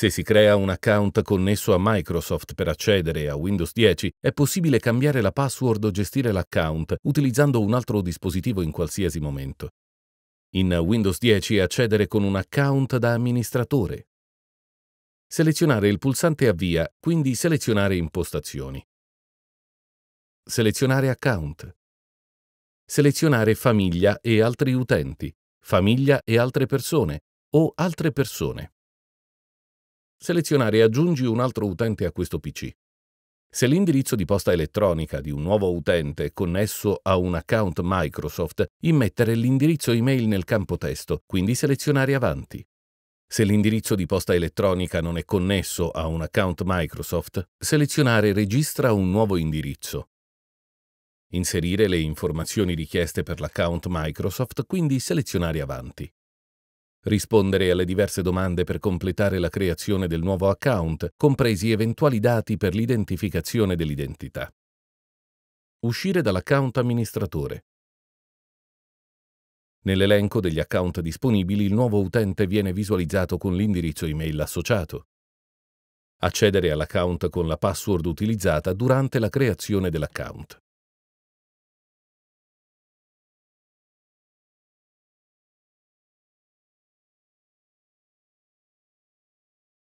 Se si crea un account connesso a Microsoft per accedere a Windows 10, è possibile cambiare la password o gestire l'account utilizzando un altro dispositivo in qualsiasi momento. In Windows 10 accedere con un account da amministratore. Selezionare il pulsante Avvia, quindi selezionare Impostazioni. Selezionare Account. Selezionare Famiglia e altri utenti, Famiglia e altre persone o altre persone selezionare aggiungi un altro utente a questo PC. Se l'indirizzo di posta elettronica di un nuovo utente è connesso a un account Microsoft, immettere l'indirizzo email nel campo testo, quindi selezionare avanti. Se l'indirizzo di posta elettronica non è connesso a un account Microsoft, selezionare Registra un nuovo indirizzo. Inserire le informazioni richieste per l'account Microsoft, quindi selezionare avanti rispondere alle diverse domande per completare la creazione del nuovo account, compresi eventuali dati per l'identificazione dell'identità. Uscire dall'account amministratore. Nell'elenco degli account disponibili il nuovo utente viene visualizzato con l'indirizzo email associato. Accedere all'account con la password utilizzata durante la creazione dell'account.